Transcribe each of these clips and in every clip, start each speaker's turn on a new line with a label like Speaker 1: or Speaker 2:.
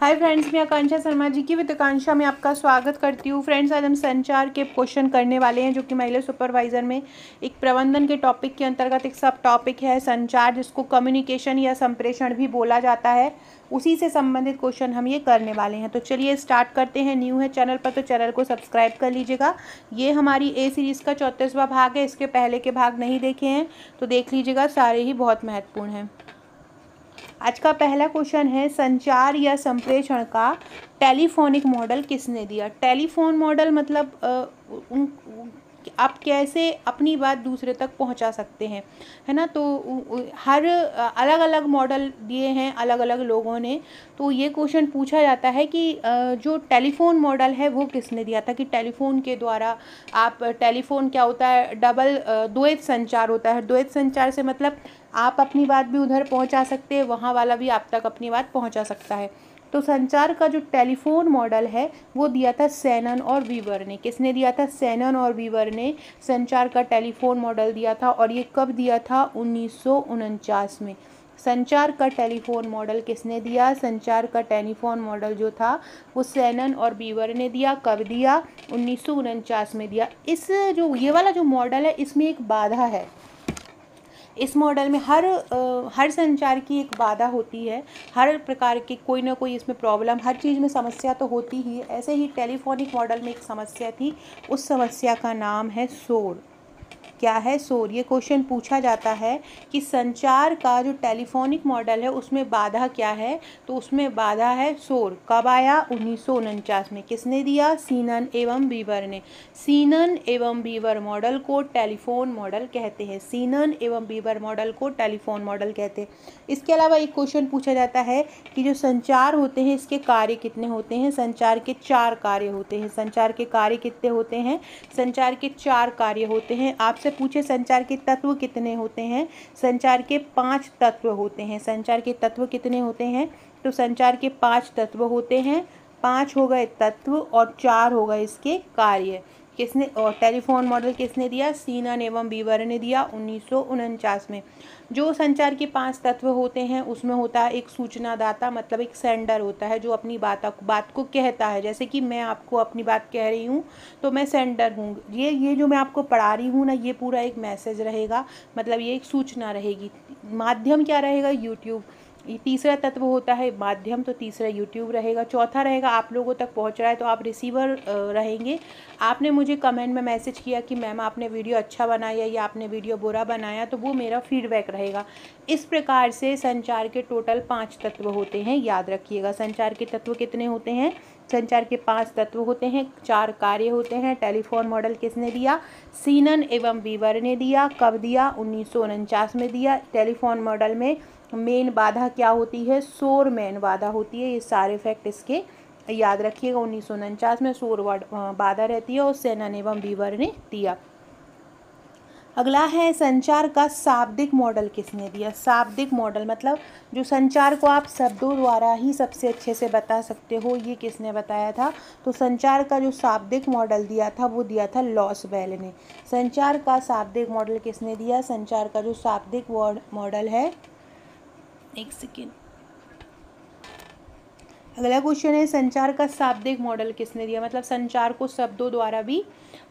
Speaker 1: Hi friends मैं आकांक्षा शर्मा जी की with आकांक्षा में आपका स्वागत करती हूँ फ्रेंड्स आज हम संचार के क्वेश्चन करने वाले हैं जो कि महिला सुपरवाइज़र में एक प्रबंधन के टॉपिक के अंतर्गत एक सब टॉपिक है संचार जिसको कम्युनिकेशन या संप्रेषण भी बोला जाता है उसी से संबंधित क्वेश्चन हम ये करने वाले हैं तो चलिए स्टार्ट करते हैं न्यू है चैनल पर तो चैनल को सब्सक्राइब कर लीजिएगा ये हमारी ए सीरीज़ का चौंतीसवा भाग है इसके पहले के भाग नहीं देखे हैं तो देख लीजिएगा सारे ही बहुत महत्वपूर्ण हैं आज का पहला क्वेश्चन है संचार या संप्रेषण का टेलीफोनिक मॉडल किसने दिया टेलीफोन मॉडल मतलब आ, उन, उन आप कैसे अपनी बात दूसरे तक पहुंचा सकते हैं है ना तो हर अलग अलग मॉडल दिए हैं अलग अलग लोगों ने तो ये क्वेश्चन पूछा जाता है कि जो टेलीफोन मॉडल है वो किसने दिया था कि टेलीफोन के द्वारा आप टेलीफोन क्या होता है डबल द्वैत संचार होता है द्वैत संचार से मतलब आप अपनी बात भी उधर पहुंचा सकते हैं वहाँ वाला भी आप तक अपनी बात पहुंचा सकता है तो संचार का जो टेलीफोन मॉडल है वो दिया था सैनन और वीवर ने किसने दिया था सैनन और वीवर ने संचार का टेलीफोन मॉडल दिया था और ये कब दिया था उन्नीस में संचार का टेलीफोन मॉडल किसने दिया संचार का टेलीफोन मॉडल जो था वो सैनन और बीवर ने दिया कब दिया उन्नीस में दिया इस जो ये वाला जो मॉडल है इसमें एक बाधा है इस मॉडल में हर आ, हर संचार की एक बाधा होती है हर प्रकार की कोई ना कोई इसमें प्रॉब्लम हर चीज़ में समस्या तो होती ही है ऐसे ही टेलीफोनिक मॉडल में एक समस्या थी उस समस्या का नाम है शोर क्या है सोर ये क्वेश्चन पूछा जाता है कि संचार का जो टेलीफोनिक मॉडल है उसमें बाधा क्या है तो उसमें बाधा है सोर कब आया उन्नीस में किसने दिया सीनन एवं बीवर ने सीनन एवं बीवर मॉडल को टेलीफोन मॉडल कहते हैं सीनन एवं बीवर मॉडल को टेलीफोन मॉडल कहते हैं इसके अलावा एक क्वेश्चन पूछा जाता है कि जो संचार होते हैं इसके कार्य कितने होते हैं संचार के चार कार्य होते हैं संचार के कार्य कितने होते हैं संचार के चार कार्य होते हैं आपसे आपसे पूछे संचार के तत्व कितने होते हैं संचार के पांच तत्व होते हैं संचार के तत्व कितने होते हैं तो संचार के पांच तत्व होते हैं पांच हो गए तत्व और चार हो गए इसके कार्य किसने और टेलीफोन मॉडल किसने दिया सीनन एवं बीवर ने दिया उन्नीस में जो संचार के पांच तत्व होते हैं उसमें होता है एक सूचनादाता मतलब एक सेंडर होता है जो अपनी बात बात को कहता है जैसे कि मैं आपको अपनी बात कह रही हूँ तो मैं सेंडर हूँ ये ये जो मैं आपको पढ़ा रही हूँ ना ये पूरा एक मैसेज रहेगा मतलब ये एक सूचना रहेगी माध्यम क्या रहेगा यूट्यूब ये तीसरा तत्व होता है माध्यम तो तीसरा यूट्यूब रहेगा चौथा रहेगा आप लोगों तक पहुंच रहा है तो आप रिसीवर रहेंगे आपने मुझे कमेंट में मैसेज किया कि मैम आपने वीडियो अच्छा बनाया या आपने वीडियो बुरा बनाया तो वो मेरा फीडबैक रहेगा इस प्रकार से संचार के टोटल पाँच तत्व होते हैं याद रखिएगा संचार के तत्व कितने होते हैं संचार के पांच तत्व होते हैं चार कार्य होते हैं टेलीफोन मॉडल किसने दिया सीनन एवं बीवर ने दिया कब दिया उन्नीस में दिया टेलीफोन मॉडल में मेन बाधा क्या होती है सोर मैन बाधा होती है ये सारे फैक्ट इसके याद रखिएगा उन्नीस में सोर बाधा रहती है और सेना एवं बीवर ने दिया अगला है संचार का शाब्दिक मॉडल किसने दिया शाब्दिक मॉडल मतलब जो संचार को आप शब्दों द्वारा ही सबसे अच्छे से बता सकते हो ये किसने बताया था तो संचार का जो शाब्दिक मॉडल दिया था वो दिया था लॉस वेल ने संचार का शाब्दिक मॉडल किसने दिया संचार का जो शाब्दिक मॉडल है एक सेकेंड अगला क्वेश्चन है संचार का शाब्दिक मॉडल किसने दिया मतलब संचार को शब्दों द्वारा भी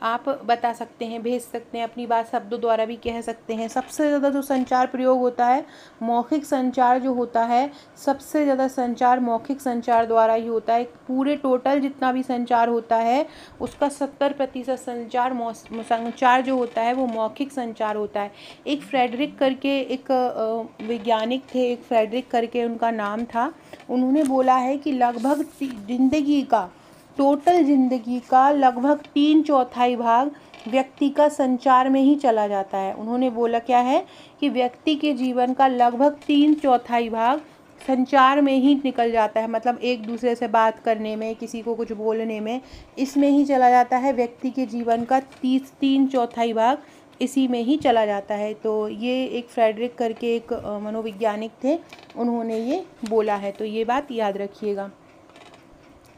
Speaker 1: आप बता सकते हैं भेज सकते हैं अपनी बात शब्दों द्वारा भी कह सकते हैं सबसे ज़्यादा जो संचार प्रयोग होता है मौखिक संचार जो होता है सबसे ज़्यादा संचार मौखिक संचार द्वारा ही होता है पूरे टोटल जितना भी संचार होता है उसका सत्तर प्रतिशत संचार संचार जो होता है वो मौखिक संचार होता है एक फ्रेडरिक करके एक वैज्ञानिक थे एक फ्रेडरिक करके उनका नाम था उन्होंने बोला है कि लगभग ज़िंदगी का टोटल जिंदगी का लगभग तीन चौथाई भाग व्यक्ति का संचार में ही चला जाता है उन्होंने बोला क्या है कि व्यक्ति के जीवन का लगभग तीन चौथाई भाग संचार में ही निकल जाता है मतलब एक दूसरे से बात करने में किसी को कुछ बोलने में इसमें ही चला जाता है व्यक्ति के जीवन का तीस तीन चौथाई भाग इसी में ही चला जाता है तो ये एक फ्रेडरिक करके एक मनोवैज्ञानिक थे उन्होंने ये बोला है तो ये बात याद रखिएगा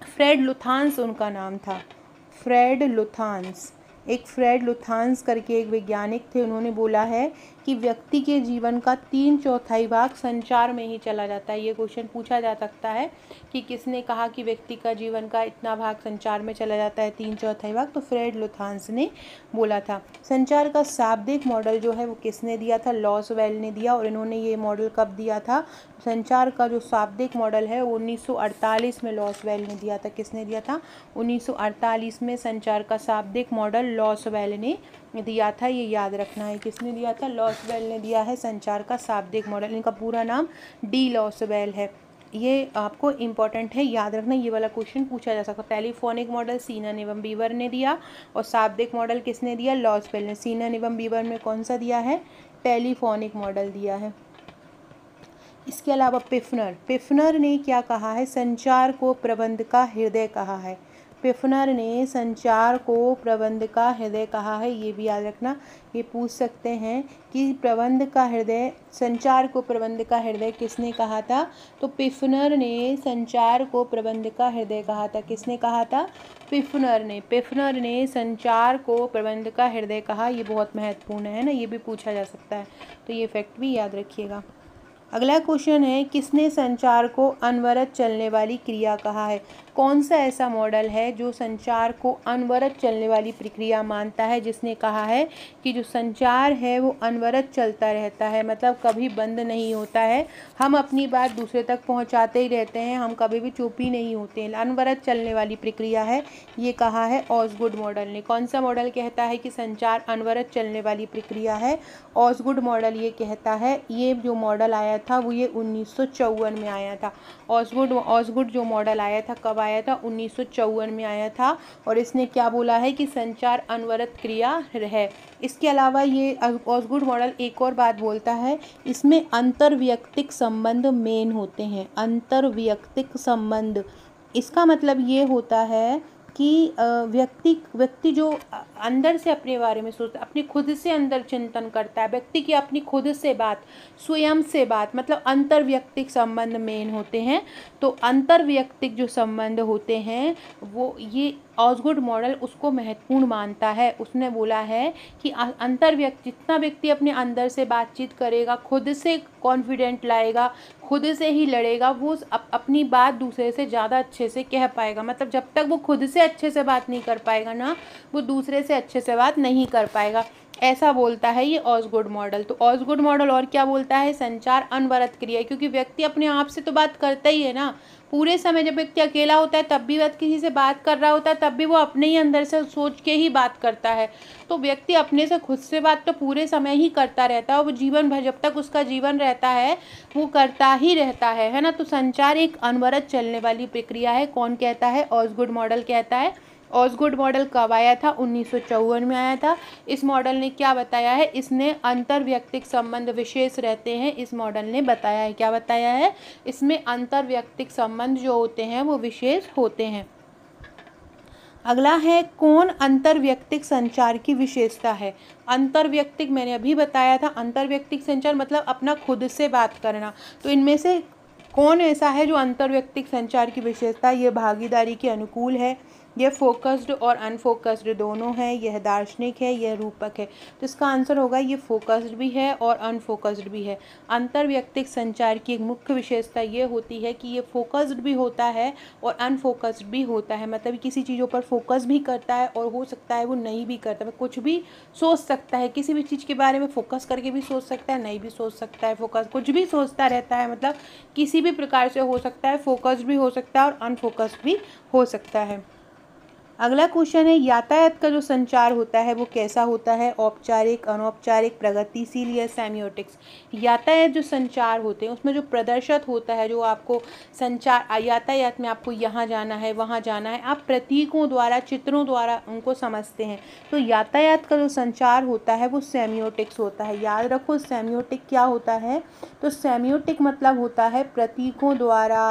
Speaker 1: फ्रेड लुथान्स उनका नाम था फ्रेड लुथान्स एक फ्रेड लुथांस करके एक वैज्ञानिक थे उन्होंने बोला है कि व्यक्ति के जीवन का तीन चौथाई भाग संचार में ही चला जाता है ये क्वेश्चन पूछा जा सकता है कि किसने कहा कि व्यक्ति का जीवन का इतना भाग संचार में चला जाता है तीन चौथाई भाग तो फ्रेड लुथांस ने बोला था संचार का शाब्दिक मॉडल जो है वो किसने दिया था लॉस वेल ने दिया और इन्होंने ये मॉडल कब दिया था संचार का जो शाब्दिक मॉडल है वो उन्नीस में लॉस वेल ने दिया था किसने दिया था उन्नीस में संचार का शाब्दिक मॉडल लॉस वेल ने दिया था ये याद रखना है किसने दिया था लॉस वेल ने दिया है संचार का शाब्दिक मॉडल इनका पूरा नाम डी लॉस वेल है ये आपको इम्पॉर्टेंट है याद रखना ये वाला क्वेश्चन पूछा जा सकता है टेलीफोनिक मॉडल सीना निवम बीवर ने दिया और शाब्दिक मॉडल किसने दिया लॉस लॉजपेल ने सीना निवम बीवर में कौन सा दिया है टेलीफोनिक मॉडल दिया है इसके अलावा पिफनर पिफनर ने क्या कहा है संचार को प्रबंध का हृदय कहा है पिफनर ने संचार को प्रबंध का हृदय कहा है ये भी याद रखना ये पूछ सकते हैं कि प्रबंध का हृदय संचार को प्रबंध का हृदय किसने कहा था तो पिफनर ने संचार को प्रबंध का हृदय कहा था किसने कहा था पिफनर ने पिफनर ने संचार को प्रबंध का हृदय कहा ये बहुत महत्वपूर्ण है ना ये भी पूछा जा सकता है तो ये फैक्ट भी याद रखिएगा अगला क्वेश्चन है किसने संचार को अनवरत चलने वाली क्रिया कहा है कौन सा ऐसा मॉडल है जो संचार को अनवरत चलने वाली प्रक्रिया मानता है जिसने कहा है कि जो संचार है वो अनवरत चलता रहता है मतलब कभी बंद नहीं होता है हम अपनी बात दूसरे तक पहुंचाते ही रहते हैं हम कभी भी चुप ही नहीं होते हैं अनवरत चलने वाली प्रक्रिया है ये कहा है ऑसगुड मॉडल ने कौन सा मॉडल कहता है कि संचार अनवरत चलने वाली प्रक्रिया है ऑसगुड मॉडल ये कहता है ये जो मॉडल आया आया था वो ये उन्नीस में आया था ऑसगुड ऑसगुड जो मॉडल आया था कब आया था उन्नीस में आया था और इसने क्या बोला है कि संचार अनवरत क्रिया है इसके अलावा ये ऑसगुड मॉडल एक और बात बोलता है इसमें अंतर्व्यक्तिक संबंध मेन होते हैं अंतर्व्यक्तिक संबंध इसका मतलब ये होता है कि व्यक्ति व्यक्ति जो अंदर से अपने बारे में सोचता है अपने खुद से अंदर चिंतन करता है व्यक्ति की अपनी खुद से बात स्वयं से बात मतलब अंतर्व्यक्तिक संबंध मेन होते हैं तो अंतर्व्यक्तिक जो संबंध होते हैं वो ये ऑजगुड मॉडल उसको महत्वपूर्ण मानता है उसने बोला है कि अंतर व्यक्ति जितना व्यक्ति अपने अंदर से बातचीत करेगा खुद से कॉन्फिडेंट लाएगा खुद से ही लड़ेगा वो अप, अपनी बात दूसरे से ज़्यादा अच्छे से कह पाएगा मतलब जब तक वो खुद से अच्छे से बात नहीं कर पाएगा ना वो दूसरे से अच्छे से बात नहीं कर पाएगा ऐसा बोलता है ये ऑसगुड मॉडल तो ऑसगुड मॉडल और क्या बोलता है संचार अनवरत क्रिया क्योंकि व्यक्ति अपने आप से तो बात करता ही है ना पूरे समय जब व्यक्ति अकेला होता है तब भी वह किसी से बात कर रहा होता है तब भी वो अपने ही अंदर से सोच के ही बात करता है तो व्यक्ति अपने से खुद से बात तो पूरे समय ही करता रहता है और वो जीवन भर जब तक उसका जीवन रहता है वो करता ही रहता है है ना तो संचार एक अनवरत चलने वाली प्रक्रिया है कौन कहता है ऑसगुड मॉडल कहता है ऑसगुड मॉडल कब आया था उन्नीस में आया था इस मॉडल ने क्या बताया है इसने व्यक्तिक संबंध विशेष रहते हैं इस मॉडल ने बताया है क्या बताया है इसमें अंतर्व्यक्तिक संबंध जो होते हैं वो विशेष होते हैं अगला है कौन व्यक्तिक संचार की विशेषता है अंतर्व्यक्तिक मैंने अभी बताया था अंतर्व्यक्तिक संचार मतलब अपना खुद से बात करना तो इनमें से कौन ऐसा है जो व्यक्तिक संचार की विशेषता ये भागीदारी के अनुकूल है यह फोकस्ड और अनफोकस्ड दोनों है यह दार्शनिक है यह रूपक है तो इसका आंसर होगा ये फोकस्ड भी है और अनफोकस्ड भी है अंतर्व्यक्तिक संचार की एक मुख्य विशेषता ये होती है कि ये फोकस्ड भी होता है और अनफोकस्ड भी होता है मतलब किसी चीज़ों पर फोकस भी करता है और हो सकता है वो नहीं भी करता है मतलब कुछ भी सोच सकता है किसी भी चीज़ के बारे में फोकस करके भी सोच सकता है नहीं भी सोच सकता है फोकस कुछ भी सोचता रहता है मतलब किसी भी प्रकार से हो सकता है फोकस्ड भी हो सकता है और अनफोकस्ड भी हो सकता है अगला क्वेश्चन है यातायात का जो संचार होता है वो कैसा होता है औपचारिक अनौपचारिक प्रगतिशील या सेमियोटिक्स यातायात जो संचार होते हैं उसमें जो प्रदर्शित होता है जो आपको संचार यातायात में आपको यहाँ जाना है वहाँ जाना है आप प्रतीकों द्वारा चित्रों द्वारा उनको समझते हैं तो यातायात का जो संचार होता है वो सेमियोटिक्स होता है याद रखो सेमियोटिक क्या होता है तो सेमियोटिक मतलब होता है प्रतीकों द्वारा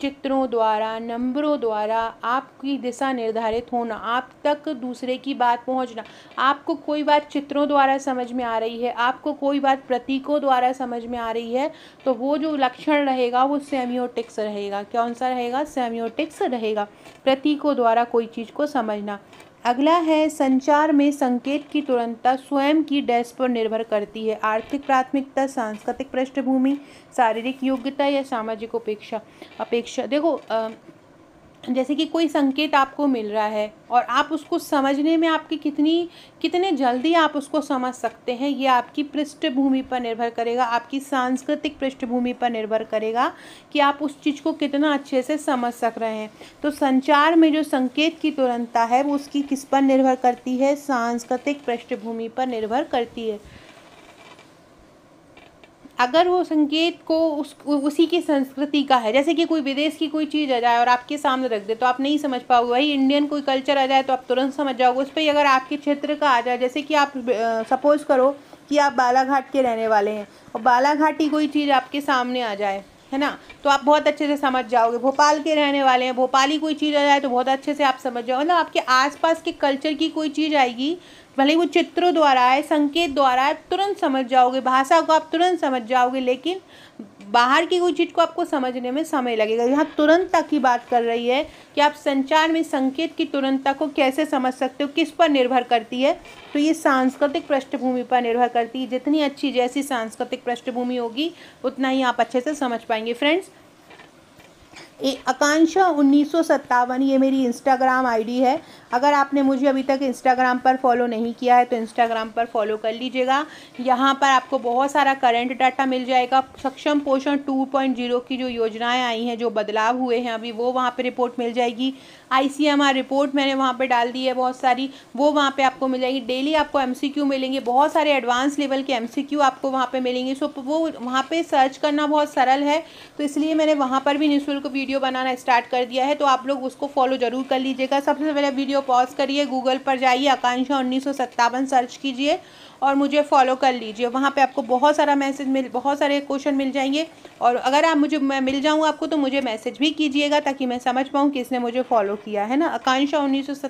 Speaker 1: चित्रों द्वारा नंबरों द्वारा आपकी दिशा निर्धारित होना आप तक दूसरे की बात पहुंचना आपको कोई बात चित्रों द्वारा समझ में आ रही है आपको कोई बात प्रतीकों द्वारा समझ में आ रही है तो वो जो लक्षण रहेगा वो सेमियोटिक्स रहेगा कौन सा रहेगा सेमियोटिक्स रहेगा प्रतीकों द्वारा कोई चीज़ को समझना अगला है संचार में संकेत की तुरंतता स्वयं की डैश पर निर्भर करती है आर्थिक प्राथमिकता सांस्कृतिक पृष्ठभूमि शारीरिक योग्यता या सामाजिक उपेक्षा अपेक्षा देखो आ, जैसे कि कोई संकेत आपको मिल रहा है और आप उसको समझने में आपकी कितनी कितने जल्दी आप उसको समझ सकते हैं ये आपकी पृष्ठभूमि पर निर्भर करेगा आपकी सांस्कृतिक पृष्ठभूमि पर निर्भर करेगा कि आप उस चीज़ को कितना अच्छे से समझ सक रहे हैं तो संचार में जो संकेत की तुरंतता है वो उसकी किस पर निर्भर करती है सांस्कृतिक पृष्ठभूमि पर निर्भर करती है अगर वो संकेत को उस उसी की संस्कृति का है जैसे कि कोई विदेश की कोई चीज़ आ जाए और आपके सामने रख दे तो आप नहीं समझ पाओगे वही इंडियन कोई कल्चर आ जाए तो आप तुरंत समझ जाओगे उस पर अगर आपके क्षेत्र का आ जाए जैसे कि आप सपोज़ करो कि आप बालाघाट के रहने वाले हैं और बालाघाट ही कोई चीज़ आपके सामने आ जाए है ना तो आप बहुत अच्छे से समझ जाओगे भोपाल के रहने वाले हैं भोपाली कोई चीज़ आ जाए तो बहुत अच्छे से आप समझ जाओ ना मतलब आपके आसपास के कल्चर की कोई चीज़ आएगी भले वो चित्रों द्वारा आए संकेत द्वारा आए तुरंत समझ जाओगे भाषा को आप तुरंत समझ जाओगे लेकिन बाहर की कोई चीज़ को आपको समझने में समय लगेगा यहाँ तुरंतता की बात कर रही है कि आप संचार में संकेत की तुरंतता को कैसे समझ सकते हो किस पर निर्भर करती है तो ये सांस्कृतिक पृष्ठभूमि पर निर्भर करती है जितनी अच्छी जैसी सांस्कृतिक पृष्ठभूमि होगी उतना ही आप अच्छे से समझ पाएंगे फ्रेंड्स आकांक्षा उन्नीस ये मेरी इंस्टाग्राम आईडी है अगर आपने मुझे अभी तक इंस्टाग्राम पर फॉलो नहीं किया है तो इंस्टाग्राम पर फॉलो कर लीजिएगा यहाँ पर आपको बहुत सारा करंट डाटा मिल जाएगा सक्षम पोषण 2.0 की जो योजनाएं आई हैं जो बदलाव हुए हैं अभी वो वहाँ पर रिपोर्ट मिल जाएगी आईसीएमआर रिपोर्ट मैंने वहाँ पे डाल दी है बहुत सारी वो वहाँ पे आपको मिल जाएगी डेली आपको एमसीक्यू मिलेंगे बहुत सारे एडवांस लेवल के एमसीक्यू आपको वहाँ पे मिलेंगे सो वो वहाँ पे सर्च करना बहुत सरल है तो इसलिए मैंने वहाँ पर भी निःशुल्क वीडियो बनाना स्टार्ट कर दिया है तो आप लोग उसको फॉलो ज़रूर कर लीजिएगा सबसे पहले वीडियो पॉज करिए गूगल पर जाइए आकांक्षा उन्नीस सर्च कीजिए और मुझे फॉलो कर लीजिए वहाँ पे आपको बहुत सारा मैसेज मिल बहुत सारे क्वेश्चन मिल जाएंगे और अगर आप मुझे मैं मिल जाऊँ आपको तो मुझे मैसेज भी कीजिएगा ताकि मैं समझ पाऊँ कि इसने मुझे फॉलो किया है ना आकांक्षा उन्नीस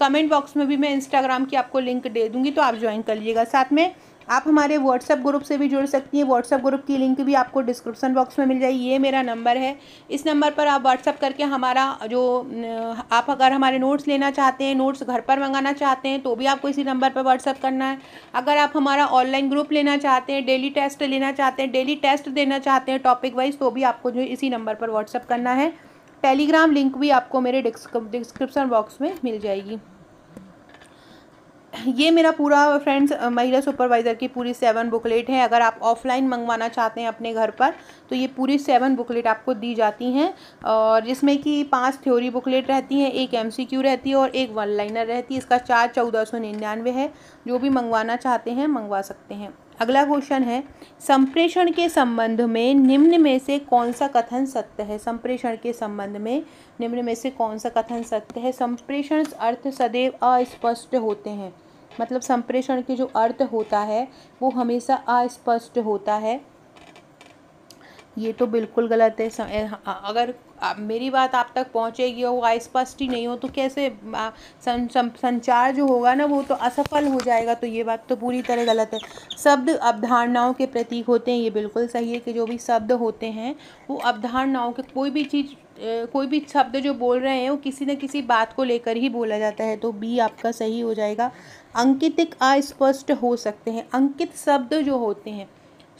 Speaker 1: कमेंट बॉक्स में भी मैं इंस्टाग्राम की आपको लिंक दे दूँगी तो आप ज्वाइन कर लीजिएगा साथ में आप हमारे व्हाट्सएप ग्रुप से भी जुड़ सकती हैं व्हाट्सएप ग्रुप की लिंक भी आपको डिस्क्रिप्सन बॉक्स में मिल जाएगी ये मेरा नंबर है इस नंबर पर आप व्हाट्सअप करके हमारा जो आप अगर हमारे नोट्स लेना चाहते हैं नोट्स घर पर मंगाना चाहते हैं तो भी आपको इसी नंबर पर व्हाट्सअप करना है अगर आप हमारा ऑनलाइन ग्रुप लेना चाहते हैं डेली टेस्ट लेना चाहते हैं डेली टेस्ट देना चाहते हैं टॉपिक वाइज तो भी आपको जो इसी नंबर पर व्हाट्सअप करना है टेलीग्राम लिंक भी आपको मेरे डिस्क्रिप्सन बॉक्स में मिल जाएगी ये मेरा पूरा फ्रेंड्स महिला सुपरवाइज़र की पूरी सेवन बुकलेट है अगर आप ऑफलाइन मंगवाना चाहते हैं अपने घर पर तो ये पूरी सेवन बुकलेट आपको दी जाती हैं और जिसमें कि पांच थ्योरी बुकलेट रहती हैं एक एमसीक्यू रहती है और एक वन लाइनर रहती है इसका चार्ज चौदह सौ निन्यानवे है जो भी मंगवाना चाहते हैं मंगवा सकते हैं अगला क्वेश्चन है संप्रेषण के संबंध में निम्न में से कौन सा कथन सत्य है संप्रेषण के संबंध में निम्न में से कौन सा कथन सत्य है संप्रेषण अर्थ सदैव अस्पष्ट होते हैं मतलब संप्रेषण के जो अर्थ होता है वो हमेशा अस्पष्ट होता है ये तो बिल्कुल गलत है अगर मेरी बात आप तक पहुंचेगी और वो अस्पष्ट ही नहीं हो तो कैसे सं, सं, संचार जो होगा ना वो तो असफल हो जाएगा तो ये बात तो पूरी तरह गलत है शब्द अवधारणाओं के प्रतीक होते हैं ये बिल्कुल सही है कि जो भी शब्द होते हैं वो अवधारणाओं के कोई भी चीज़ कोई भी शब्द जो बोल रहे हैं वो किसी न किसी बात को लेकर ही बोला जाता है तो बी आपका सही हो जाएगा अंकितिक अस्पष्ट हो सकते हैं अंकित शब्द जो होते हैं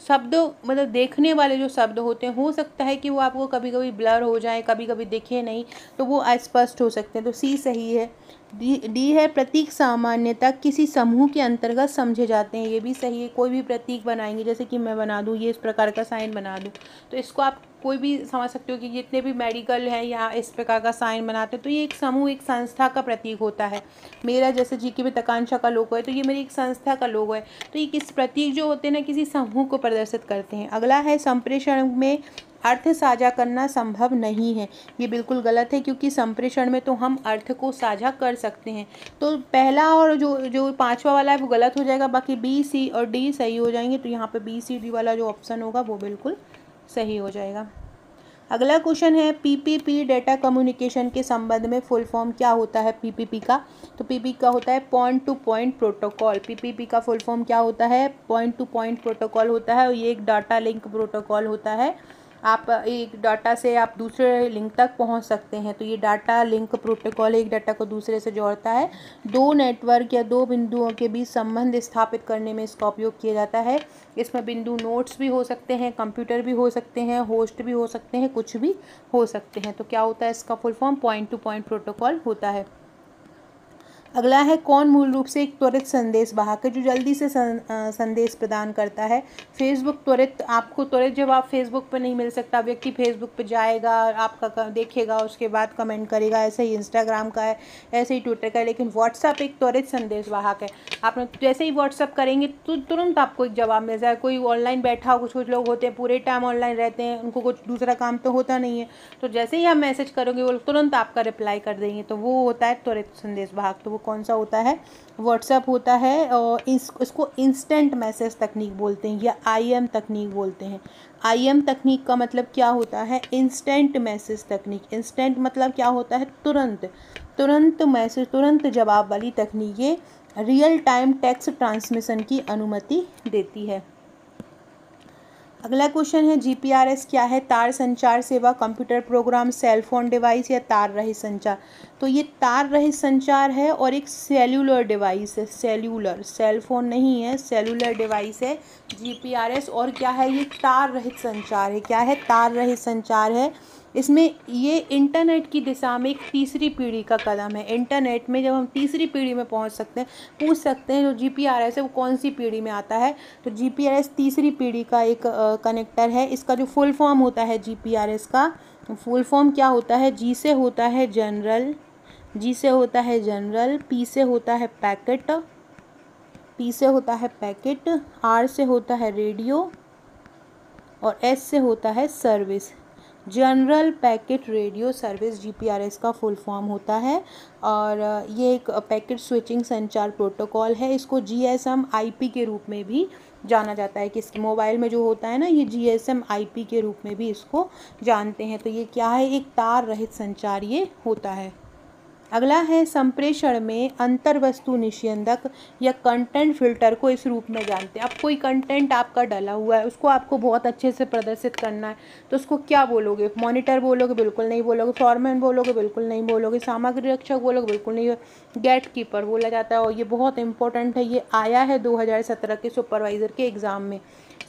Speaker 1: शब्द मतलब देखने वाले जो शब्द होते हैं हो सकता है कि वो आपको कभी कभी ब्लर हो जाए कभी कभी दिखे नहीं तो वो अस्पष्ट हो सकते हैं तो सी सही है डी डी है प्रतीक सामान्यता किसी समूह के अंतर्गत समझे जाते हैं ये भी सही है कोई भी प्रतीक बनाएंगे जैसे कि मैं बना दूँ ये इस प्रकार का साइन बना दूँ तो इसको आप कोई भी समझ सकते हो कि जितने भी मेडिकल हैं या इस प्रकार का साइन बनाते हैं तो ये एक समूह एक संस्था का प्रतीक होता है मेरा जैसे जी के भी तकांशा का लोगो है तो ये मेरी एक संस्था का लोगो है तो ये किस प्रतीक जो होते हैं ना किसी समूह को प्रदर्शित करते हैं अगला है संप्रेषण में अर्थ साझा करना संभव नहीं है ये बिल्कुल गलत है क्योंकि संप्रेषण में तो हम अर्थ को साझा कर सकते हैं तो पहला और जो जो पाँचवा वाला है वो गलत हो जाएगा बाकी बी सी और डी सही हो जाएंगे तो यहाँ पर बी सी डी वाला जो ऑप्शन होगा वो बिल्कुल सही हो जाएगा अगला क्वेश्चन है पीपीपी डेटा कम्युनिकेशन के संबंध में फुल फॉर्म क्या होता है पीपीपी का तो पीपी का होता है point to point protocol PPP का फुल फॉर्म क्या होता है पॉइंट टू पॉइंट प्रोटोकॉल होता है और ये एक डाटा लिंक प्रोटोकॉल होता है आप एक डाटा से आप दूसरे लिंक तक पहुंच सकते हैं तो ये डाटा लिंक प्रोटोकॉल एक डाटा को दूसरे से जोड़ता है दो नेटवर्क या दो बिंदुओं के बीच संबंध स्थापित करने में इसका उपयोग किया जाता है इसमें बिंदु नोट्स भी हो सकते हैं कंप्यूटर भी हो सकते हैं होस्ट भी हो सकते हैं कुछ भी हो सकते हैं तो क्या होता है इसका full form point to point protocol होता है अगला है कौन मूल रूप से एक त्वरित संदेश वाहक है जो जल्दी से सं संदेश प्रदान करता है फेसबुक त्वरित आपको त्वरित जब आप फेसबुक पर नहीं मिल सकता व्यक्ति फेसबुक पर जाएगा आपका देखेगा उसके बाद कमेंट करेगा ऐसे ही इंस्टाग्राम का है ऐसे ही ट्विटर का है लेकिन व्हाट्सअप एक त्वरित संदेश वाहक है आपने जैसे ही व्हाट्सअप करेंगे तो तुरंत आपको एक जवाब मिल जाए कोई ऑनलाइन बैठा हो कुछ कुछ लोग होते हैं पूरे टाइम ऑनलाइन रहते हैं उनको कुछ दूसरा काम तो होता नहीं है तो जैसे ही आप मैसेज करोगे वो तुरंत आपका रिप्लाई कर देंगे तो वो होता है त्वरित संदेश वाहक तो वो कौन सा होता है व्हाट्सअप होता है और इस इसको इंस्टेंट मैसेज तकनीक बोलते हैं या आईएम तकनीक बोलते हैं आईएम तकनीक का मतलब क्या होता है इंस्टेंट मैसेज तकनीक इंस्टेंट मतलब क्या होता है तुरंत तुरंत मैसेज तुरंत जवाब वाली तकनीक ये रियल टाइम टेक्स्ट ट्रांसमिशन की अनुमति देती है अगला क्वेश्चन है जीपीआरएस क्या है तार संचार सेवा computer program cell phone device या तार रहित संचार तो ये तार रहित संचार है और एक सेल्युलर डिवाइस है सेल्युलर सेल फोन नहीं है सेलुलर डिवाइस है जीपीआरएस और क्या है ये तार रहित संचार है क्या है तार रहित संचार है इसमें ये इंटरनेट की दिशा में एक तीसरी पीढ़ी का कदम है इंटरनेट में जब हम तीसरी पीढ़ी में पहुंच सकते हैं पूछ सकते हैं जो जी पी आर एस है वो कौन सी पीढ़ी में आता है तो जी पी आर एस तीसरी पीढ़ी का एक कनेक्टर है इसका जो फुल फॉर्म होता है जी पी आर एस का फुल तो फॉर्म क्या होता है जी से होता है जनरल जी से होता है जनरल पी से होता है पैकेट पी से होता है पैकेट आर से होता है रेडियो और एस से होता है service general packet radio service GPRS का फुल फॉर्म होता है और ये एक पैकेट स्विचिंग संचार प्रोटोकॉल है इसको जीएसएम आईपी के रूप में भी जाना जाता है कि मोबाइल में जो होता है ना ये जीएसएम आईपी के रूप में भी इसको जानते हैं तो ये क्या है एक तार रहित संचार ये होता है अगला है संप्रेषण में अंतर वस्तु निषेधक या कंटेंट फिल्टर को इस रूप में जानते हैं अब कोई कंटेंट आपका डला हुआ है उसको आपको बहुत अच्छे से प्रदर्शित करना है तो उसको क्या बोलोगे मॉनिटर बोलोगे बिल्कुल नहीं बोलोगे फॉरमैन बोलोगे बिल्कुल नहीं बोलोगे सामग्री रक्षक बोलोगे बिल्कुल नहीं गेट कीपर बोला जाता है और ये बहुत इंपॉर्टेंट है ये आया है दो के सुपरवाइज़र के एग्ज़ाम में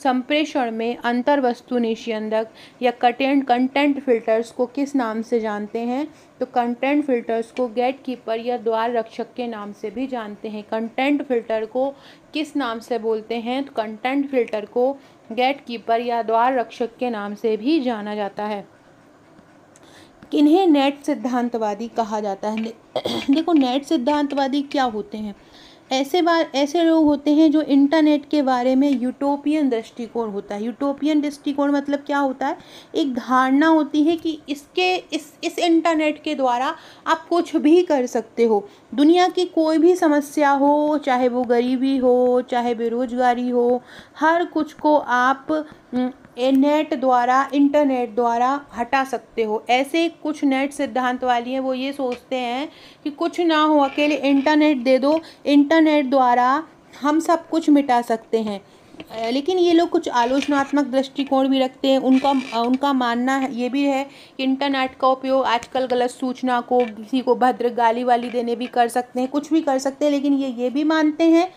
Speaker 1: संप्रेषण में अंतर वस्तु निषेधक या कटेंट कंटेंट फिल्टर्स को किस नाम से जानते हैं तो कंटेंट फिल्टर्स को गेट कीपर या द्वार रक्षक के नाम से भी जानते हैं कंटेंट फिल्टर को किस नाम से बोलते हैं तो कंटेंट फिल्टर को गेट कीपर या द्वार रक्षक के नाम से भी जाना जाता है इन्हें नेट सिद्धांतवादी कहा जाता है देखो नेट सिद्धांतवादी क्या होते हैं ऐसे बार ऐसे लोग होते हैं जो इंटरनेट के बारे में यूटोपियन दृष्टिकोण होता है यूटोपियन दृष्टिकोण मतलब क्या होता है एक धारणा होती है कि इसके इस इस इंटरनेट के द्वारा आप कुछ भी कर सकते हो दुनिया की कोई भी समस्या हो चाहे वो गरीबी हो चाहे बेरोज़गारी हो हर कुछ को आप नेट द्वारा इंटरनेट द्वारा हटा सकते हो ऐसे कुछ नेट सिद्धांत वाली हैं वो ये सोचते हैं कि कुछ ना हो अकेले इंटरनेट दे दो इंटरनेट द्वारा हम सब कुछ मिटा सकते हैं लेकिन ये लोग कुछ आलोचनात्मक दृष्टिकोण भी रखते हैं उनका उनका मानना ये भी है कि इंटरनेट का उपयोग आजकल गलत सूचना को किसी को भद्र गाली वाली देने भी कर सकते हैं कुछ भी कर सकते हैं लेकिन ये ये भी मानते हैं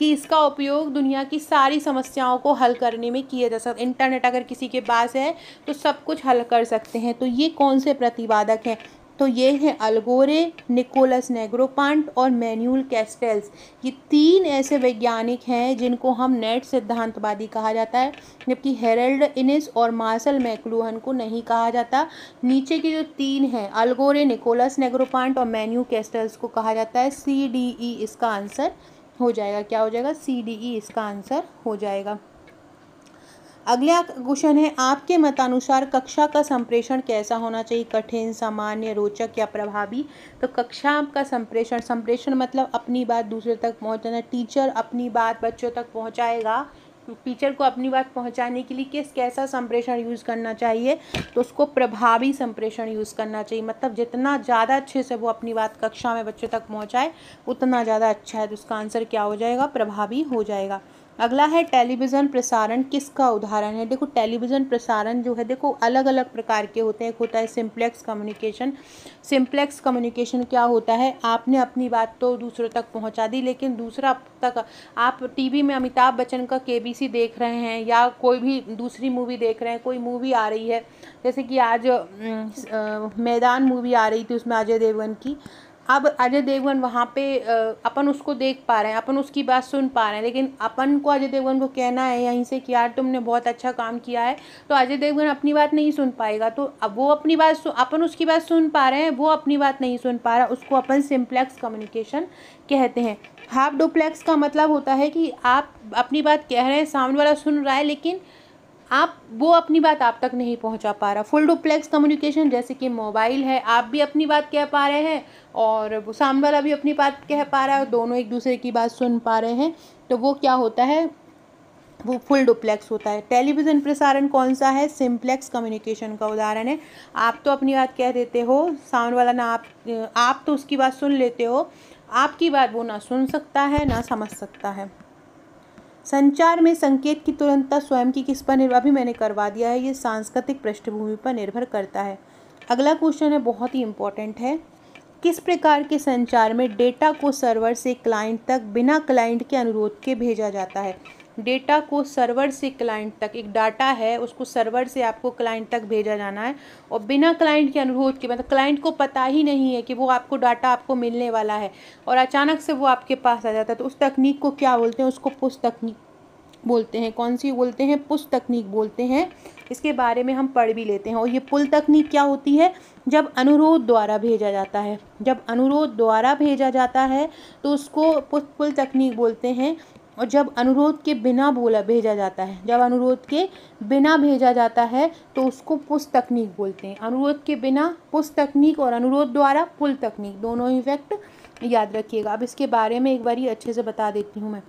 Speaker 1: कि इसका उपयोग दुनिया की सारी समस्याओं को हल करने में किया जा सकता इंटरनेट अगर किसी के पास है तो सब कुछ हल कर सकते हैं तो ये कौन से प्रतिवादक हैं तो ये हैं अलगोरे निकोलस नेग्रोपांट और मैन्यूल कैस्टेल्स ये तीन ऐसे वैज्ञानिक हैं जिनको हम नेट सिद्धांतवादी कहा जाता है जबकि हेरल्ड इनिस और मार्सल मैकलूहन को नहीं कहा जाता नीचे के जो तीन हैं अलगोरे निकोलस नेग्रोपांट और मैन्यू कैस्टेल्स को कहा जाता है सी डी ई इसका आंसर हो जाएगा क्या हो जाएगा सी डी ई इसका आंसर हो जाएगा अगला क्वेश्चन है आपके मतानुसार कक्षा का संप्रेषण कैसा होना चाहिए कठिन सामान्य रोचक या प्रभावी तो कक्षा का संप्रेषण संप्रेषण मतलब अपनी बात दूसरे तक पहुंचाना टीचर अपनी बात बच्चों तक पहुंचाएगा टीचर को अपनी बात पहुंचाने के लिए किस कैसा संप्रेषण यूज़ करना चाहिए तो उसको प्रभावी संप्रेषण यूज़ करना चाहिए मतलब जितना ज़्यादा अच्छे से वो अपनी बात कक्षा में बच्चों तक पहुँचाए उतना ज़्यादा अच्छा है तो उसका आंसर क्या हो जाएगा प्रभावी हो जाएगा अगला है टेलीविज़न प्रसारण किसका उदाहरण है देखो टेलीविज़न प्रसारण जो है देखो अलग अलग प्रकार के होते हैं एक होता है सिंप्लेक्स कम्युनिकेशन सिंप्लेक्स कम्युनिकेशन क्या होता है आपने अपनी बात तो दूसरों तक पहुंचा दी लेकिन दूसरा तक आप टीवी में अमिताभ बच्चन का के देख रहे हैं या कोई भी दूसरी मूवी देख रहे हैं कोई मूवी आ रही है जैसे कि आज मैदान मूवी आ रही थी उसमें अजय देवगन की अब अजय देवगन वहाँ पे अपन उसको देख पा रहे हैं अपन उसकी बात सुन पा रहे हैं लेकिन अपन को अजय देवगन को कहना है यहीं से कि यार तुमने बहुत अच्छा काम किया है तो अजय देवगन अपनी बात नहीं सुन पाएगा तो अब वो अपनी बात अपन उसकी बात सुन पा रहे हैं वो अपनी बात नहीं सुन पा रहा उसको अपन सिम्प्लेक्स कम्युनिकेशन कहते हैं हाफ डुप्लेक्स का मतलब होता है कि आप अपनी बात कह रहे हैं सामने वाला सुन रहा है लेकिन आप वो अपनी बात आप तक नहीं पहुंचा पा रहा फुल डुप्लेक्स कम्युनिकेशन जैसे कि मोबाइल है आप भी अपनी बात कह पा रहे हैं और वो सामने वाला भी अपनी बात कह पा रहा है और दोनों एक दूसरे की बात सुन पा रहे हैं तो वो क्या होता है वो फुल डुप्लेक्स होता है टेलीविज़न प्रसारण कौन सा है सिम्प्लेक्स कम्युनिकेशन का उदाहरण है आप तो अपनी बात कह देते हो साउंड वाला ना आप आप तो उसकी बात सुन लेते हो आपकी बात वो ना सुन सकता है ना समझ सकता है संचार में संकेत की तुरंतता स्वयं की किस पर निर्भर भी मैंने करवा दिया है ये सांस्कृतिक पृष्ठभूमि पर निर्भर करता है अगला क्वेश्चन है बहुत ही इंपॉर्टेंट है किस प्रकार के संचार में डेटा को सर्वर से क्लाइंट तक बिना क्लाइंट के अनुरोध के भेजा जाता है डेटा को सर्वर से क्लाइंट तक एक डाटा है उसको सर्वर से आपको क्लाइंट तक भेजा जाना है और बिना क्लाइंट के अनुरोध के मतलब क्लाइंट को पता ही नहीं है कि वो आपको डाटा आपको मिलने वाला है और अचानक से वो आपके पास आ जाता है तो उस तकनीक को क्या बोलते हैं उसको पुश तकनीक बोलते हैं कौन सी बोलते हैं पुश तकनीक बोलते हैं इसके बारे में हम पढ़ भी लेते हैं और ये पुल तकनीक क्या होती है जब अनुरोध द्वारा भेजा जाता है जब अनुरोध द्वारा भेजा जाता है तो उसको पुल तकनीक बोलते हैं और जब अनुरोध के बिना बोला भेजा जाता है जब अनुरोध के बिना भेजा जाता है तो उसको पुश तकनीक बोलते हैं अनुरोध के बिना पुश तकनीक और अनुरोध द्वारा पुल तकनीक दोनों ही फैक्ट याद रखिएगा अब इसके बारे में एक बार अच्छे से बता देती हूँ मैं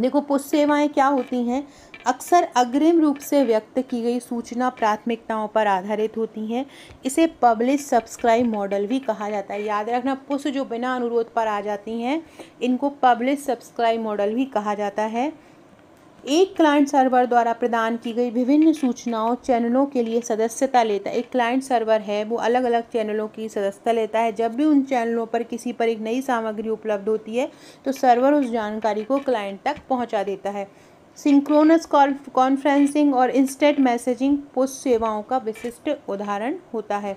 Speaker 1: देखो पुश सेवाएं क्या होती हैं अक्सर अग्रिम रूप से व्यक्त की गई सूचना प्राथमिकताओं पर आधारित होती हैं इसे पब्लिश सब्सक्राइब मॉडल भी कहा जाता है याद रखना पुष्ट जो बिना अनुरोध पर आ जाती हैं इनको पब्लिश सब्सक्राइब मॉडल भी कहा जाता है एक क्लाइंट सर्वर द्वारा प्रदान की गई विभिन्न सूचनाओं चैनलों के लिए सदस्यता लेता है एक क्लाइंट सर्वर है वो अलग अलग चैनलों की सदस्यता लेता है जब भी उन चैनलों पर किसी पर एक नई सामग्री उपलब्ध होती है तो सर्वर उस जानकारी को क्लाइंट तक पहुंचा देता है सिंक्रोनस कॉन्फ्रेंसिंग और इंस्टेंट मैसेजिंग पोस्ट सेवाओं का विशिष्ट उदाहरण होता है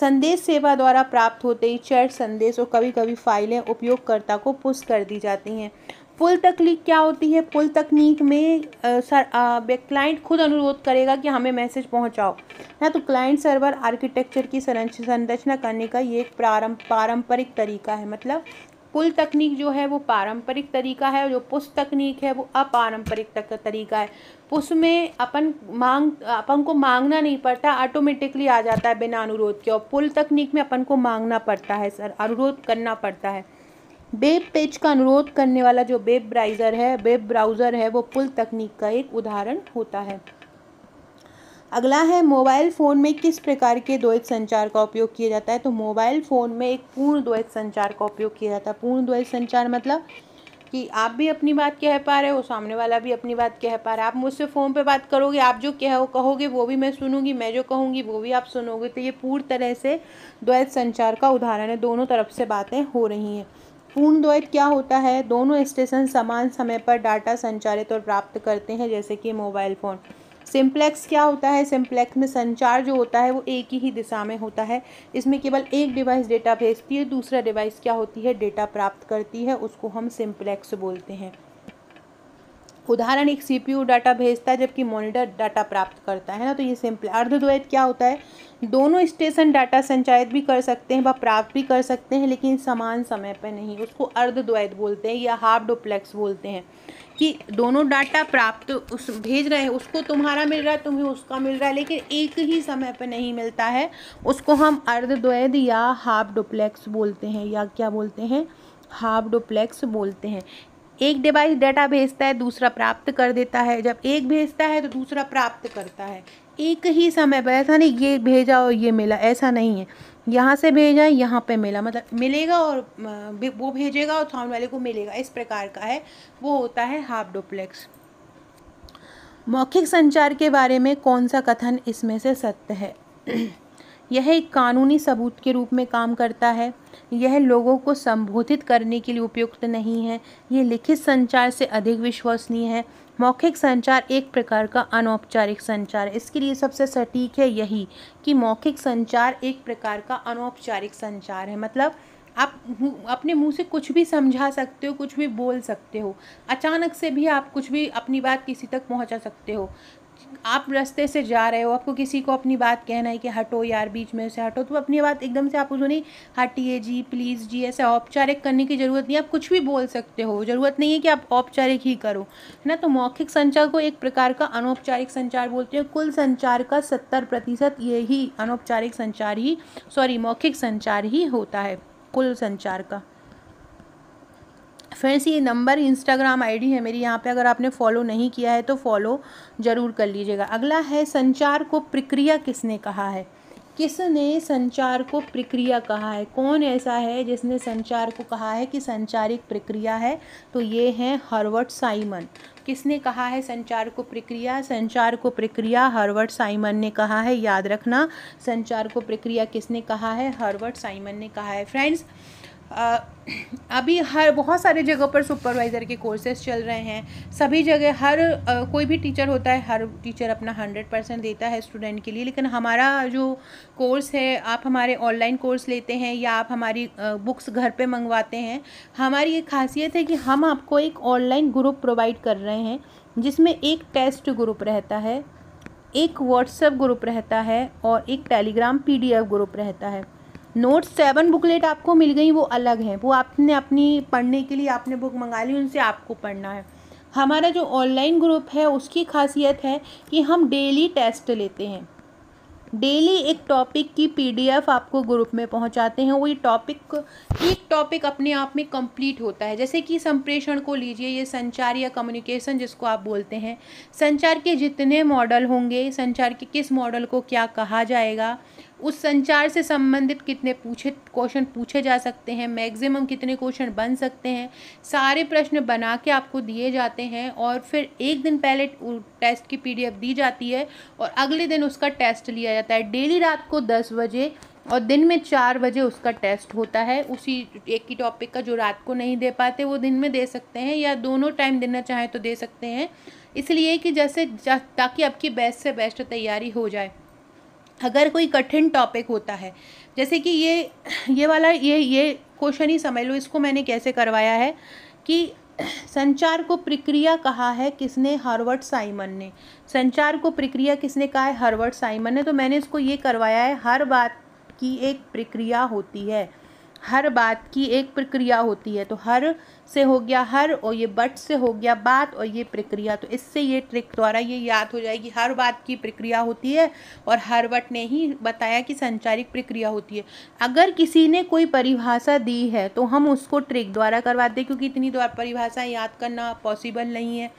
Speaker 1: संदेश सेवा द्वारा प्राप्त होते ही चैट संदेश और कभी कभी फाइलें उपयोगकर्ता को पुस्ट कर दी जाती हैं पुल तकनीक क्या होती है पुल तकनीक में सर क्लाइंट खुद अनुरोध करेगा कि हमें मैसेज पहुंचाओ ना तो क्लाइंट सर्वर आर्किटेक्चर की संरचना करने का ये एक पारंपरिक तरीका है मतलब कुल तकनीक जो है वो पारंपरिक तरीका है जो पुष्प तकनीक है वो अपारंपरिक तक तरीका है पुष्प में अपन मांग अपन को मांगना नहीं पड़ता ऑटोमेटिकली आ जाता है बिना अनुरोध के और पुल तकनीक में अपन को मांगना पड़ता है सर अनुरोध करना पड़ता है वेब पेज का अनुरोध करने वाला जो वेब ब्राउज़र है वेब ब्राउज़र है वो पुल तकनीक का एक उदाहरण होता है अगला है मोबाइल फ़ोन में किस प्रकार के द्वैत संचार का उपयोग किया जाता है तो मोबाइल फ़ोन में एक पूर्ण द्वैत संचार का उपयोग किया जाता है पूर्ण द्वैत संचार मतलब कि आप भी अपनी बात कह पा रहे हो सामने वाला भी अपनी बात कह पा रहा है आप मुझसे फ़ोन पे बात करोगे आप जो कह कहोगे वो भी मैं सुनूंगी मैं जो कहूँगी वो भी आप सुनोगे तो ये पूर्ण तरह से द्वैत संचार का उदाहरण है दोनों तरफ से बातें हो रही हैं पूर्ण द्वैत क्या होता है दोनों स्टेशन समान समय पर डाटा संचारित और प्राप्त करते हैं जैसे कि मोबाइल फ़ोन सिम्प्लेक्स क्या होता है सिम्प्लेक्स में संचार जो होता है वो एक ही दिशा में होता है इसमें केवल एक डिवाइस डेटा भेजती है दूसरा डिवाइस क्या होती है डेटा प्राप्त करती है उसको हम सिम्प्लेक्स बोलते हैं उदाहरण एक सीपीयू डाटा भेजता है जबकि मॉनिटर डाटा प्राप्त करता है ना तो ये सिंपल अर्धद्वैत क्या होता है दोनों स्टेशन डाटा संचालित भी कर सकते हैं व प्राप्त भी कर सकते हैं लेकिन समान समय पर नहीं उसको अर्धद्वैत बोलते हैं या हाफ डुप्लेक्स बोलते हैं कि दोनों डाटा प्राप्त उस भेज रहे हैं उसको तुम्हारा मिल रहा है तुम्हें उसका मिल रहा है लेकिन एक ही समय पर नहीं मिलता है उसको हम अर्धद्वैध या हाफ डुप्लेक्स बोलते हैं या क्या बोलते हैं हाफ डुप्लेक्स बोलते हैं एक डिवाइस डाटा भेजता है दूसरा प्राप्त कर देता है जब एक भेजता है तो दूसरा प्राप्त करता है एक ही समय पर ऐसा नहीं ये भेजा और ये मिला ऐसा नहीं है यहाँ से भेजा है यहाँ पे मिला मतलब मिलेगा और वो भेजेगा और साउंड वाले को मिलेगा इस प्रकार का है वो होता है हाफ डुप्लेक्स मौखिक संचार के बारे में कौन सा कथन इसमें से सत्य है यह एक कानूनी सबूत के रूप में काम करता है यह लोगों को संबोधित करने के लिए उपयुक्त नहीं है यह लिखित संचार से अधिक विश्वसनीय है मौखिक संचार एक प्रकार का अनौपचारिक संचार इसके लिए सबसे सटीक है यही कि मौखिक संचार एक प्रकार का अनौपचारिक संचार है मतलब आप अपने मुंह से कुछ भी समझा सकते हो कुछ भी बोल सकते हो अचानक से भी आप कुछ भी अपनी बात किसी तक पहुंचा सकते हो आप रास्ते से जा रहे हो आपको किसी को अपनी बात कहना है कि हटो यार बीच में से हटो तो अपनी बात एकदम से आप उसको नहीं हटिए हाँ, जी प्लीज़ जी ऐसा औपचारिक करने की ज़रूरत नहीं आप कुछ भी बोल सकते हो ज़रूरत नहीं है कि आप औपचारिक ही करो है ना तो मौखिक संचार को एक प्रकार का अनौपचारिक संचार बोलते हैं कुल संचार का सत्तर प्रतिशत यही अनौपचारिक संचार ही सॉरी मौखिक संचार ही होता है कुल संचार का फ्रेंड्स ये नंबर इंस्टाग्राम आईडी है मेरी यहाँ पे अगर आपने फॉलो नहीं किया है तो फॉलो ज़रूर कर लीजिएगा अगला है संचार को प्रक्रिया किसने कहा है किसने संचार को प्रक्रिया कहा है कौन ऐसा है जिसने संचार को कहा है कि संचारिक प्रक्रिया है तो ये हैं हर्वर्ट साइमन किसने कहा है संचार को प्रक्रिया संचार को प्रक्रिया हर्वर्ट साइमन ने कहा है याद रखना संचार को प्रक्रिया किसने कहा है हर्वर्ट साइमन ने कहा है फ्रेंड्स अभी हर बहुत सारे जगह पर सुपरवाइज़र के कोर्सेज चल रहे हैं सभी जगह हर कोई भी टीचर होता है हर टीचर अपना हंड्रेड परसेंट देता है स्टूडेंट के लिए लेकिन हमारा जो कोर्स है आप हमारे ऑनलाइन कोर्स लेते हैं या आप हमारी बुक्स घर पे मंगवाते हैं हमारी ये खासियत है कि हम आपको एक ऑनलाइन ग्रुप प्रोवाइड कर रहे हैं जिसमें एक टेस्ट ग्रुप रहता है एक व्हाट्सएप ग्रुप रहता है और एक टेलीग्राम पी ग्रुप रहता है नोट सेवन बुकलेट आपको मिल गई वो अलग हैं वो आपने अपनी पढ़ने के लिए आपने बुक मंगा ली उनसे आपको पढ़ना है हमारा जो ऑनलाइन ग्रुप है उसकी खासियत है कि हम डेली टेस्ट लेते हैं डेली एक टॉपिक की पीडीएफ आपको ग्रुप में पहुंचाते हैं वही टॉपिक एक टॉपिक अपने आप में कंप्लीट होता है जैसे कि संप्रेषण को लीजिए ये संचार या कम्युनिकेशन जिसको आप बोलते हैं संचार के जितने मॉडल होंगे संचार के किस मॉडल को क्या कहा जाएगा उस संचार से संबंधित कितने पूछे क्वेश्चन पूछे जा सकते हैं मैक्सिमम कितने क्वेश्चन बन सकते हैं सारे प्रश्न बना के आपको दिए जाते हैं और फिर एक दिन पहले टेस्ट की पीडीएफ दी जाती है और अगले दिन उसका टेस्ट लिया जाता है डेली रात को दस बजे और दिन में चार बजे उसका टेस्ट होता है उसी एक ही टॉपिक का जो रात को नहीं दे पाते वो दिन में दे सकते हैं या दोनों टाइम देना चाहें तो दे सकते हैं इसलिए कि जैसे ताकि आपकी बेस्ट से बेस्ट तैयारी हो जाए अगर कोई कठिन टॉपिक होता है जैसे कि ये ये वाला ये ये क्वेश्चन ही समझ लो इसको मैंने कैसे करवाया है कि संचार को प्रक्रिया कहा है किसने हार्वर्ड साइमन ने संचार को प्रक्रिया किसने कहा है हार्वर्ड साइमन ने तो मैंने इसको ये करवाया है हर बात की एक प्रक्रिया होती है हर बात की एक प्रक्रिया होती है तो हर से हो गया हर और ये बट से हो गया बात और ये प्रक्रिया तो इससे ये ट्रिक द्वारा ये याद हो जाएगी हर बात की प्रक्रिया होती है और हर बट ने ही बताया कि संचारिक प्रक्रिया होती है अगर किसी ने कोई परिभाषा दी है तो हम उसको ट्रिक द्वारा करवाते क्योंकि इतनी द्वारा तो परिभाषा याद करना पॉसिबल नहीं है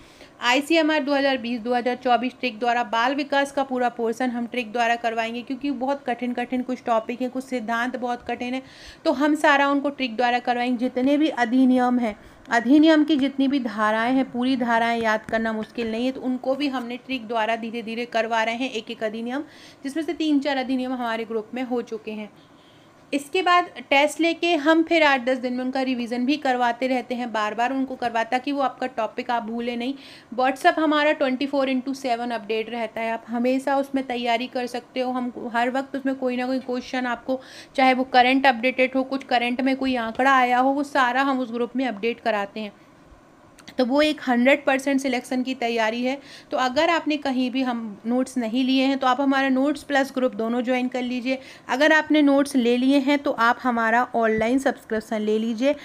Speaker 1: आईसीएमआर 2020 2024 ट्रिक द्वारा बाल विकास का पूरा पोर्सन हम ट्रिक द्वारा करवाएंगे क्योंकि बहुत कठिन कठिन कुछ टॉपिक हैं कुछ सिद्धांत बहुत कठिन है तो हम सारा उनको ट्रिक द्वारा करवाएंगे जितने भी अधिनियम हैं अधिनियम की जितनी भी धाराएं हैं पूरी धाराएं याद करना मुश्किल नहीं है तो उनको भी हमने ट्रिक द्वारा धीरे धीरे करवा रहे हैं एक एक अधिनियम जिसमें से तीन चार अधिनियम हमारे ग्रुप में हो चुके हैं इसके बाद टेस्ट लेके हम फिर आठ दस दिन में उनका रिवीजन भी करवाते रहते हैं बार बार उनको करवाता कि वो आपका टॉपिक आप भूले नहीं व्हाट्सअप हमारा twenty four into seven update रहता है आप हमेशा उसमें तैयारी कर सकते हो हम हर वक्त उसमें कोई ना कोई क्वेश्चन आपको चाहे वो करंट अपडेटेड हो कुछ करंट में कोई आंकड़ा आया हो वो सारा हम उस ग्रुप में अपडेट कराते हैं तो वो एक हंड्रेड परसेंट सिलेक्शन की तैयारी है तो अगर आपने कहीं भी हम नोट्स नहीं लिए हैं तो आप हमारा नोट्स प्लस ग्रुप दोनों ज्वाइन कर लीजिए अगर आपने नोट्स ले लिए हैं तो आप हमारा ऑनलाइन सब्सक्रिप्सन ले लीजिए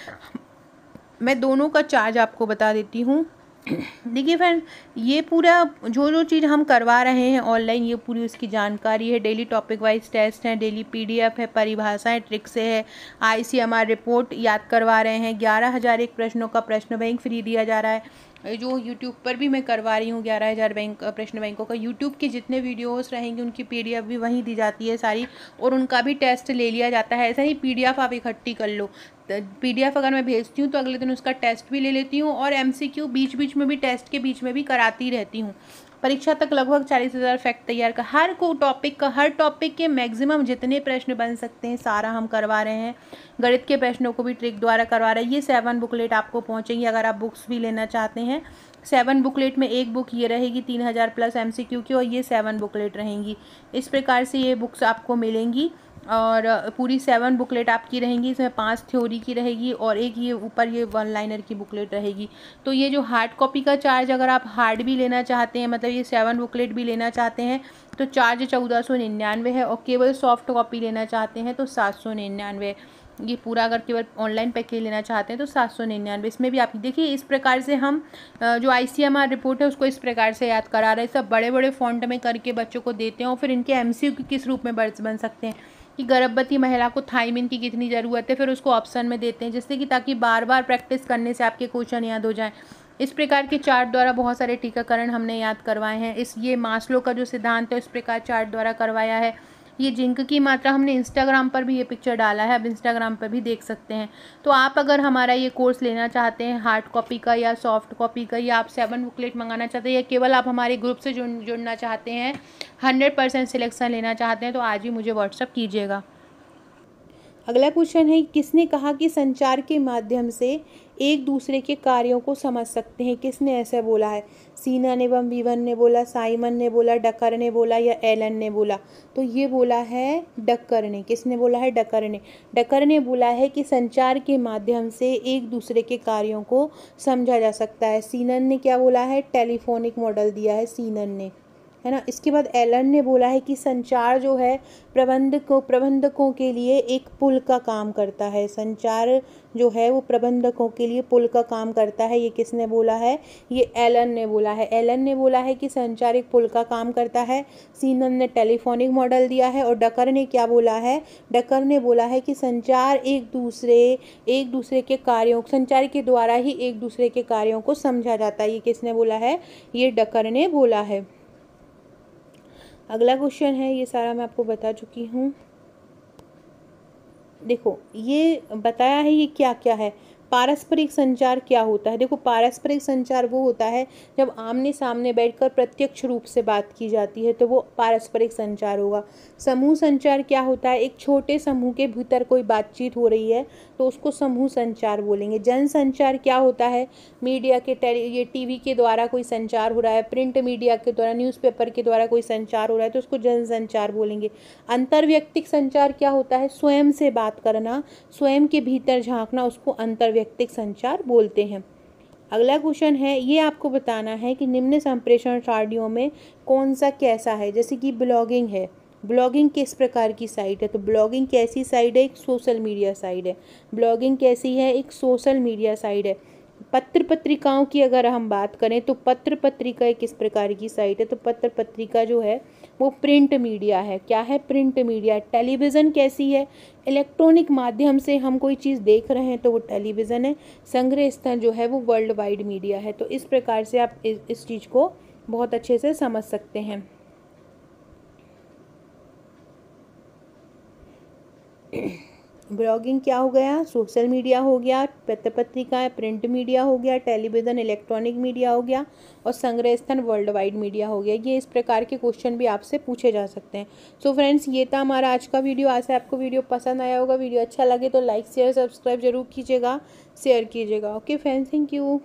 Speaker 1: मैं दोनों का चार्ज आपको बता देती हूँ देखिए फ्रेंड ये पूरा जो जो चीज़ हम करवा रहे हैं ऑनलाइन ये पूरी उसकी जानकारी है डेली टॉपिक वाइज टेस्ट हैं डेली पीडीएफ है परिभाषाएं ट्रिक्स है आईसीएमआर रिपोर्ट याद करवा रहे हैं ग्यारह हज़ार एक प्रश्नों का प्रश्न बैंक फ्री दिया जा रहा है जो यूट्यूब पर भी मैं करवा रही हूँ ग्यारह हज़ार बैंक प्रश्न बैंकों का यूट्यूब के जितने वीडियोस रहेंगे उनकी पीडीएफ भी वहीं दी जाती है सारी और उनका भी टेस्ट ले लिया जाता है ऐसा ही पी आप इकट्ठी कर लो पीडीएफ अगर मैं भेजती हूँ तो अगले दिन उसका टेस्ट भी ले लेती हूँ और एमसीक्यू बीच बीच में भी टेस्ट के बीच में भी कराती रहती हूँ परीक्षा तक लगभग चालीस हज़ार फैक्ट तैयार कर हर को टॉपिक का हर टॉपिक के मैक्सिमम जितने प्रश्न बन सकते हैं सारा हम करवा रहे हैं गणित के प्रश्नों को भी ट्रिक द्वारा करवा रहे हैं ये सेवन बुकलेट आपको पहुँचेंगी अगर आप बुक्स भी लेना चाहते हैं सेवन बुकलेट में एक बुक ये रहेगी तीन हज़ार प्लस एम की और ये सेवन बुकलेट रहेंगी इस प्रकार से ये बुक्स आपको मिलेंगी और पूरी सेवन बुकलेट आपकी रहेंगी इसमें पांच थ्योरी की रहेगी और एक ये ऊपर ये वन लाइनर की बुकलेट रहेगी तो ये जो हार्ड कॉपी का चार्ज अगर आप हार्ड भी लेना चाहते हैं मतलब ये सेवन बुकलेट भी लेना चाहते हैं तो चार्ज चौदह सौ निन्यानवे है और केवल सॉफ्ट कॉपी लेना चाहते हैं तो सात सौ निन्यानवे ये पूरा अगर केवल ऑनलाइन पैकेज लेना चाहते हैं तो सात सौ निन्यानवे इसमें भी आपकी देखिए इस प्रकार से हम जो I C M R report है उसको इस प्रकार से याद करा रहे हैं सब बड़े बड़े फॉन्ट में करके बच्चों को देते हैं और फिर इनके एम सी यू किस रूप में बन सकते हैं कि गर्भवती महिला को थाइमिन की कितनी ज़रूरत है फिर उसको ऑप्शन में देते हैं जिससे कि ताकि बार बार प्रैक्टिस करने से आपके क्वेश्चन याद हो जाएं इस प्रकार के चार्ट द्वारा बहुत सारे टीकाकरण हमने याद करवाए हैं इस ये मास्लो का जो सिद्धांत है उस प्रकार चार्ट द्वारा करवाया है ये जिंक की मात्रा हमने इंस्टाग्राम पर भी ये पिक्चर डाला है अब इंस्टाग्राम पर भी देख सकते हैं तो आप अगर हमारा ये कोर्स लेना चाहते हैं हार्ड कॉपी का या सॉफ्ट कॉपी का या आप सेवन बुकलेट मंगाना चाहते हैं या केवल आप हमारे ग्रुप से जुड़ जुड़ना चाहते हैं हंड्रेड परसेंट सिलेक्शन लेना चाहते हैं तो आज ही मुझे व्हाट्सअप कीजिएगा अगला क्वेश्चन है किसने कहा कि संचार के माध्यम से एक दूसरे के कार्यों को समझ सकते हैं किसने ऐसा बोला है सीना ने बम विवन ने बोला साइमन ने बोला डकर ने बोला या एलन ने बोला तो ये बोला है डकर ने किसने बोला है डकर ने डकर ने बोला है कि संचार के माध्यम से एक दूसरे के कार्यों को समझा जा सकता है सीनन ने क्या बोला है टेलीफोनिक मॉडल दिया है सीनन ने है ना इसके बाद एलन ने बोला है कि संचार जो है प्रबंधकों प्रबंधकों के लिए एक पुल का काम करता है संचार जो है वो प्रबंधकों के लिए पुल का काम करता है ये किसने बोला है ये एलन ने बोला है एलन ने बोला है कि संचार एक पुल का काम करता है सीनन ने टेलीफोनिक मॉडल दिया है और डकर ने क्या बोला है डकर ने बोला है कि संचार एक दूसरे एक दूसरे के कार्यों संचार के द्वारा ही एक दूसरे के कार्यों को समझा जाता है ये किसने बोला है ये डकर ने बोला है अगला क्वेश्चन है ये सारा मैं आपको बता चुकी हूँ देखो ये बताया है ये क्या क्या है पारस्परिक संचार क्या होता है देखो पारस्परिक संचार वो होता है जब आमने सामने बैठकर प्रत्यक्ष रूप से बात की जाती है तो वो पारस्परिक संचार होगा समूह संचार क्या होता है एक छोटे समूह के भीतर कोई बातचीत हो रही है तो उसको समूह संचार बोलेंगे जन संचार क्या होता है मीडिया के टेली ये टी के द्वारा कोई संचार हो रहा है प्रिंट मीडिया के द्वारा न्यूज़पेपर के द्वारा कोई संचार हो रहा है तो उसको जन संचार बोलेंगे अंतर्व्यक्तिक संचार क्या होता है स्वयं से बात करना स्वयं के भीतर झांकना उसको अंतर्व्यक्तिक व्यक्तिक संचार बोलते हैं अगला क्वेश्चन है ये आपको बताना है कि निम्न संप्रेषण सारणियों में कौन सा कैसा है जैसे कि ब्लॉगिंग है ब्लॉगिंग किस प्रकार की साइट है तो ब्लॉगिंग कैसी साइट है एक सोशल मीडिया साइट है ब्लॉगिंग कैसी है एक सोशल मीडिया साइट है पत्र पत्रिकाओं की अगर हम बात करें तो पत्र पत्रिका एक किस प्रकार की साइट है तो पत्र पत्रिका जो है वो प्रिंट मीडिया है क्या है प्रिंट मीडिया टेलीविज़न कैसी है इलेक्ट्रॉनिक माध्यम से हम कोई चीज़ देख रहे हैं तो वो टेलीविज़न है संग्रह स्थल जो है वो वर्ल्ड वाइड मीडिया है तो इस प्रकार से आप इस, चीज़ को बहुत अच्छे से समझ सकते हैं Yeah. ब्लॉगिंग क्या हो गया सोशल मीडिया हो गया पत्र पत्रिकाएँ प्रिंट मीडिया हो गया टेलीविज़न इलेक्ट्रॉनिक मीडिया हो गया और संग्रह स्थान वर्ल्ड वाइड मीडिया हो गया ये इस प्रकार के क्वेश्चन भी आपसे पूछे जा सकते हैं सो तो so फ्रेंड्स ये था हमारा आज का वीडियो आज आपको वीडियो पसंद आया होगा वीडियो अच्छा लगे तो लाइक शेयर सब्सक्राइब जरूर कीजिएगा शेयर कीजिएगा ओके फ्रेंड्स थैंक यू